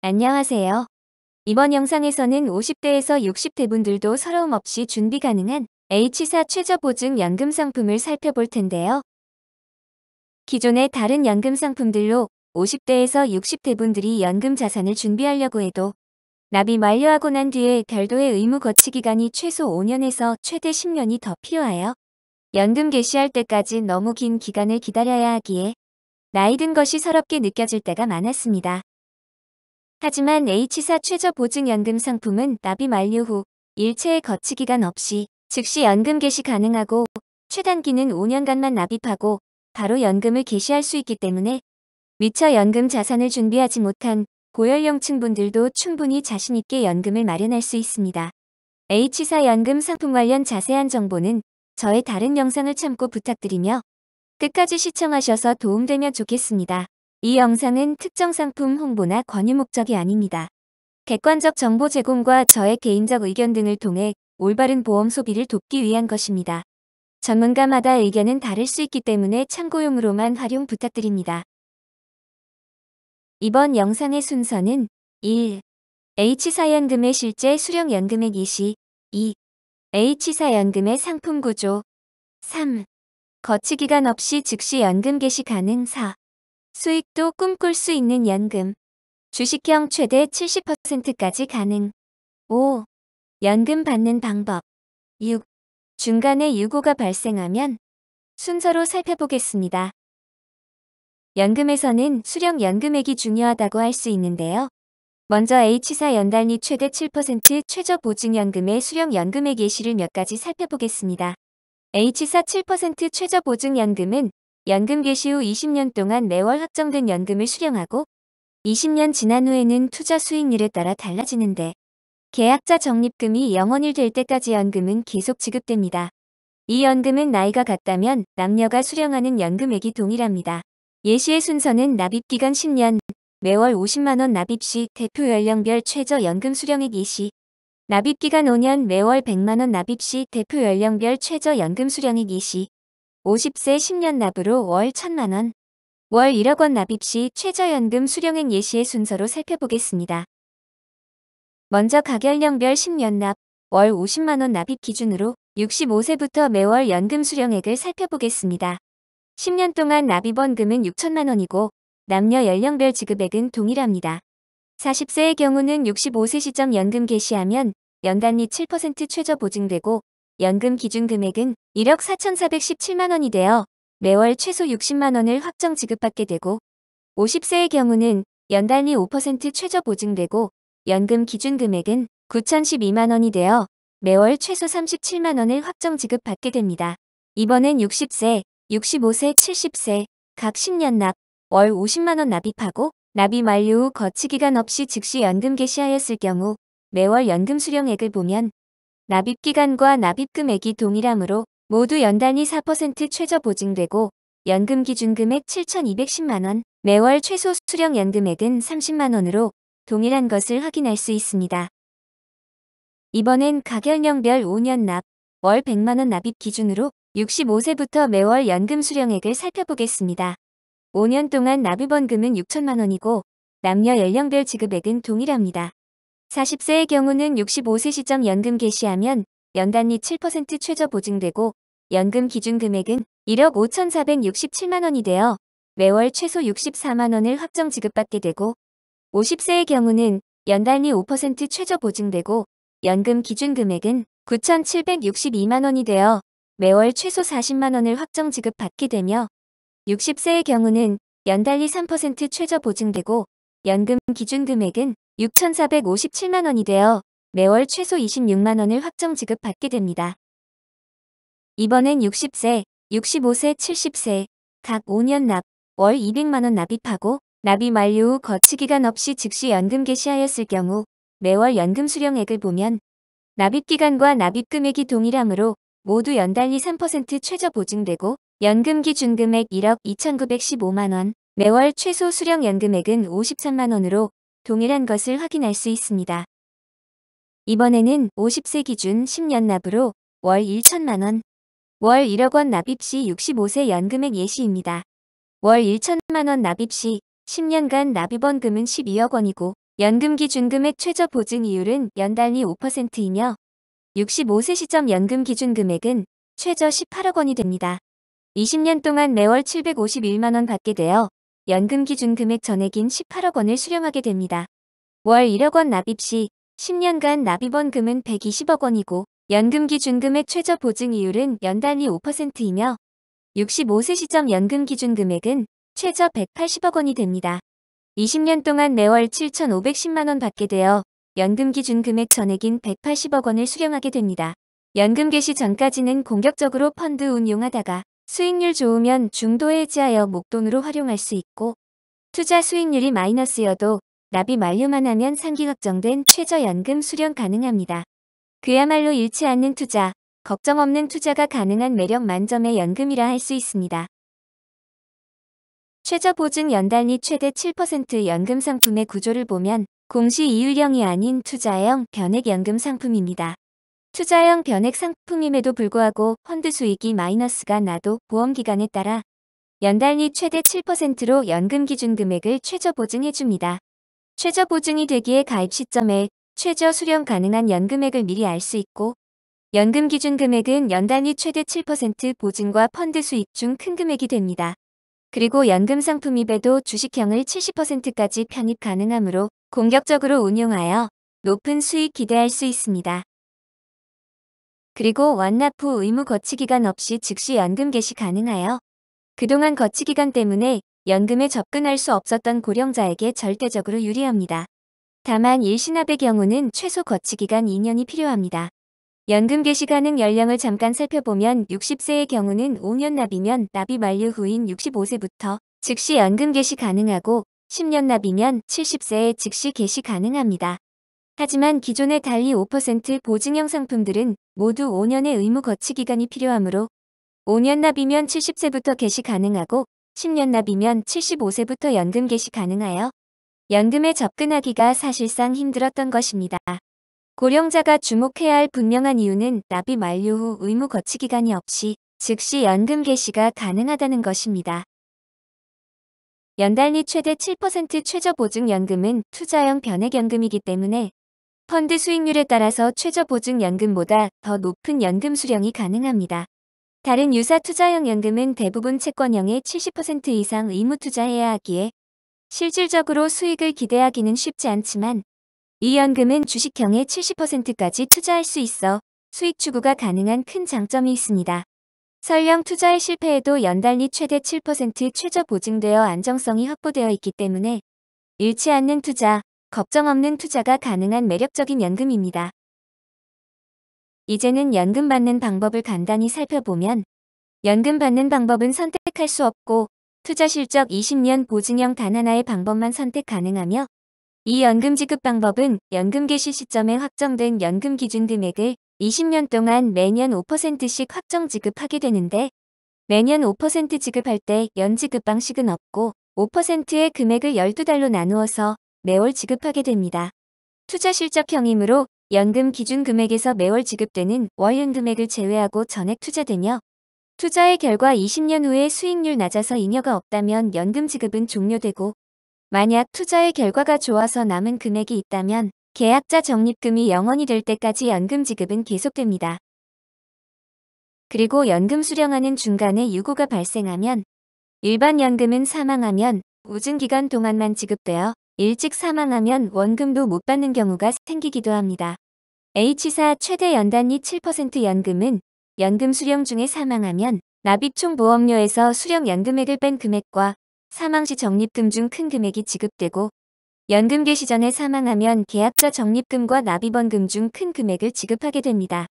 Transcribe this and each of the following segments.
안녕하세요. 이번 영상에서는 50대에서 60대 분들도 서러움 없이 준비 가능한 H사 최저보증 연금 상품을 살펴볼 텐데요. 기존의 다른 연금 상품들로 50대에서 60대 분들이 연금 자산을 준비하려고 해도 납입 완료하고 난 뒤에 별도의 의무 거치 기간이 최소 5년에서 최대 10년이 더 필요하여 연금 개시할 때까지 너무 긴 기간을 기다려야 하기에 나이 든 것이 서럽게 느껴질 때가 많았습니다. 하지만 H사 최저보증연금 상품은 납입 완료 후 일체의 거치기간 없이 즉시 연금 개시 가능하고 최단기는 5년간만 납입하고 바로 연금을 개시할 수 있기 때문에 미처 연금 자산을 준비하지 못한 고연령층 분들도 충분히 자신있게 연금을 마련할 수 있습니다. H사 연금 상품 관련 자세한 정보는 저의 다른 영상을 참고 부탁드리며 끝까지 시청하셔서 도움되면 좋겠습니다. 이 영상은 특정 상품 홍보나 권유 목적이 아닙니다. 객관적 정보 제공과 저의 개인적 의견 등을 통해 올바른 보험 소비를 돕기 위한 것입니다. 전문가마다 의견은 다를 수 있기 때문에 참고용으로만 활용 부탁드립니다. 이번 영상의 순서는 1. H사연금의 실제 수령연금액 이시 2. H사연금의 상품 구조 3. 거치기간 없이 즉시 연금 개시 가능 4. 수익도 꿈꿀 수 있는 연금. 주식형 최대 70%까지 가능. 5. 연금 받는 방법. 6. 중간에 유고가 발생하면 순서로 살펴보겠습니다. 연금에서는 수령 연금액이 중요하다고 할 수 있는데요. 먼저 H사 연달리 최대 7% 최저 보증연금의 수령 연금액 예시를 몇 가지 살펴보겠습니다. H사 7% 최저 보증연금은 연금 개시 후 20년 동안 매월 확정된 연금을 수령하고 20년 지난 후에는 투자 수익률에 따라 달라지는데 계약자 적립금이 영원일될 때까지 연금은 계속 지급됩니다. 이 연금은 나이가 같다면 남녀가 수령하는 연금액이 동일합니다. 예시의 순서는 납입기간 10년, 매월 50만원 납입 시 대표 연령별 최저 연금 수령액 2시 납입기간 5년 매월 100만원 납입 시 대표 연령별 최저 연금 수령액 2시 50세 10년 납으로 월1 0 0 0만원월 1억원 납입 시 최저연금 수령액 예시의 순서로 살펴보겠습니다. 먼저 가결령별 10년 납, 월 50만원 납입 기준으로 65세부터 매월 연금 수령액을 살펴보겠습니다. 10년 동안 납입원금은 6천만원이고 남녀 연령별 지급액은 동일합니다. 40세의 경우는 65세 시점 연금 개시하면 연단이7% 최저 보증되고 연금 기준 금액은 1억 4,417만 원이 되어 매월 최소 60만 원을 확정 지급받게 되고 50세의 경우는 연단위 5% 최저 보증되고 연금 기준 금액은 9,012만 원이 되어 매월 최소 37만 원을 확정 지급받게 됩니다. 이번엔 60세, 65세, 70세 각 10년 납, 월 50만 원 납입하고 납입 만료 후 거치 기간 없이 즉시 연금 개시하였을 경우 매월 연금 수령액을 보면 납입기간과 납입금액이 동일하므로 모두 연단위 4% 최저 보증되고 연금 기준 금액 7,210만원, 매월 최소 수령 연금액은 30만원으로 동일한 것을 확인할 수 있습니다. 이번엔 가결령별 5년 납, 월 100만원 납입 기준으로 65세부터 매월 연금 수령액을 살펴보겠습니다. 5년 동안 납입원금은 6천만원이고 남녀 연령별 지급액은 동일합니다. 40세의 경우는 65세 시점 연금 개시하면 연단이7% 최저 보증되고 연금 기준 금액은 1억 5,467만 원이 되어 매월 최소 64만 원을 확정 지급받게 되고 50세의 경우는 연단이 5% 최저 보증되고 연금 기준 금액은 9,762만 원이 되어 매월 최소 40만 원을 확정 지급받게 되며 60세의 경우는 연달리 3% 최저 보증되고 연금 기준 금액은 6,457만원이 되어 매월 최소 26만원을 확정 지급받게 됩니다. 이번엔 60세, 65세, 70세, 각 5년 납, 월 200만원 납입하고 납입 만료 후 거치기간 없이 즉시 연금 개시하였을 경우 매월 연금 수령액을 보면 납입기간과 납입금액이 동일하므로 모두 연달리 3% 최저 보증되고 연금 기준금액 1억 2,915만원, 매월 최소 수령연금액은 53만원으로 동일한 것을 확인할 수 있습니다. 이번에는 50세 기준 10년 납으로 월 1천만 원, 월 1억 원 납입 시 65세 연금액 예시입니다. 월 1천만 원 납입 시 10년간 납입원금은 12억 원이고 연금 기준 금액 최저 보증 이율은 연단위 5%이며 65세 시점 연금 기준 금액은 최저 18억 원이 됩니다. 20년 동안 매월 751만 원 받게 되어 연금 기준 금액 전액인 18억 원을 수령하게 됩니다. 월 1억 원 납입 시 10년간 납입원금은 120억 원이고 연금 기준 금액 최저 보증 이율은 연단위 5%이며 65세 시점 연금 기준 금액은 최저 180억 원이 됩니다. 20년 동안 매월 7,510만 원 받게 되어 연금 기준 금액 전액인 180억 원을 수령하게 됩니다. 연금 개시 전까지는 공격적으로 펀드 운용하다가 수익률 좋으면 중도에 해지하여 목돈으로 활용할 수 있고 투자 수익률이 마이너스여도 납이만료만 하면 상기 걱정된 최저연금 수령 가능합니다. 그야말로 잃지 않는 투자, 걱정 없는 투자가 가능한 매력 만점의 연금이라 할 수 있습니다. 최저보증 연단이 최대 7% 연금 상품의 구조를 보면 공시 이율형이 아닌 투자형 변액연금 상품입니다. 투자형 변액 상품임에도 불구하고 펀드 수익이 마이너스가 나도 보험기간에 따라 연달리 최대 7%로 연금 기준 금액을 최저 보증해줍니다. 최저 보증이 되기에 가입 시점에 최저 수령 가능한 연금액을 미리 알 수 있고 연금 기준 금액은 연단위 최대 7% 보증과 펀드 수익 중 큰 금액이 됩니다. 그리고 연금 상품입에도 주식형을 70%까지 편입 가능하므로 공격적으로 운용하여 높은 수익 기대할 수 있습니다. 그리고 완납 후 의무 거치 기간 없이 즉시 연금 개시 가능하여 그동안 거치 기간 때문에 연금에 접근할 수 없었던 고령자에게 절대적으로 유리합니다. 다만 일신압의 경우는 최소 거치 기간 2년이 필요합니다. 연금 개시 가능 연령을 잠깐 살펴보면 60세의 경우는 5년 납이면 납이 만료 후인 65세부터 즉시 연금 개시 가능하고 10년 납이면 70세에 즉시 개시 가능합니다. 하지만 기존의 달리 5% 보증형 상품들은 모두 5년의 의무 거치 기간이 필요하므로 5년 납이면 70세부터 개시 가능하고 10년 납이면 75세부터 연금 개시 가능하여 연금에 접근하기가 사실상 힘들었던 것입니다. 고령자가 주목해야 할 분명한 이유는 납입 만료 후 의무 거치 기간이 없이 즉시 연금 개시가 가능하다는 것입니다. 연달리 최대 7% 최저보증연금은 투자형 변액연금이기 때문에 펀드 수익률에 따라서 최저 보증 연금보다 더 높은 연금 수령이 가능합니다. 다른 유사 투자형 연금은 대부분 채권형의 70% 이상 의무 투자해야 하기에 실질적으로 수익을 기대하기는 쉽지 않지만 이 연금은 주식형의 70%까지 투자할 수 있어 수익 추구가 가능한 큰 장점이 있습니다. 설령 투자에 실패해도 연달리 최대 7% 최저 보증되어 안정성이 확보되어 있기 때문에 잃지 않는 투자, 걱정 없는 투자가 가능한 매력적인 연금입니다. 이제는 연금 받는 방법을 간단히 살펴보면 연금 받는 방법은 선택할 수 없고 투자 실적 20년 보증형 단 하나의 방법만 선택 가능하며 이 연금 지급 방법은 연금 개시 시점에 확정된 연금 기준 금액을 20년 동안 매년 5%씩 확정 지급하게 되는데 매년 5% 지급할 때 연지급 방식은 없고 5%의 금액을 12달로 나누어서 매월 지급하게 됩니다. 투자 실적형이므로 연금 기준 금액에서 매월 지급되는 월연 금액을 제외하고 전액 투자되며 투자의 결과 20년 후에 수익률 낮아서 잉여가 없다면 연금 지급은 종료되고 만약 투자의 결과가 좋아서 남은 금액이 있다면 계약자 적립금이 영원이 될 때까지 연금 지급은 계속됩니다. 그리고 연금 수령하는 중간에 유고가 발생하면 일반 연금은 사망하면 우증기간 동안만 지급되어 일찍 사망하면 원금도 못 받는 경우가 생기기도 합니다. H사 최대 연단이 7% 연금은 연금 수령 중에 사망하면 납입총 보험료에서 수령 연금액을 뺀 금액과 사망 시 적립금 중 큰 금액이 지급되고 연금 개시 전에 사망하면 계약자 적립금과 납입원금 중 큰 금액을 지급하게 됩니다.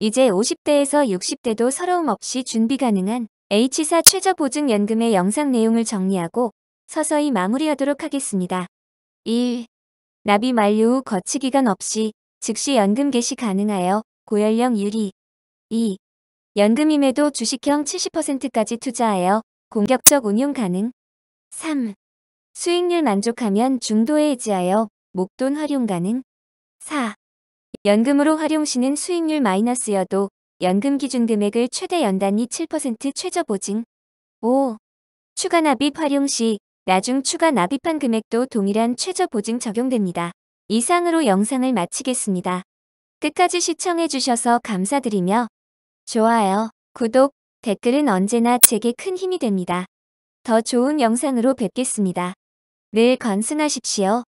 이제 50대에서 60대도 서러움 없이 준비 가능한 H사 최저보증연금의 영상 내용을 정리하고 서서히 마무리하도록 하겠습니다. 1. 납입 만료 후 거치 기간 없이 즉시 연금 개시 가능하여 고연령 유리 2. 연금임에도 주식형 70%까지 투자하여 공격적 운용 가능 3. 수익률 만족하면 중도에 해지하여 목돈 활용 가능 4. 연금으로 활용 시는 수익률 마이너스여도 연금 기준 금액을 최대 연단위 7% 최저 보증 5. 추가 납입 활용 시 나중 추가 납입한 금액도 동일한 최저 보증 적용됩니다. 이상으로 영상을 마치겠습니다. 끝까지 시청해주셔서 감사드리며 좋아요, 구독, 댓글은 언제나 제게 큰 힘이 됩니다. 더 좋은 영상으로 뵙겠습니다. 늘 건승하십시오.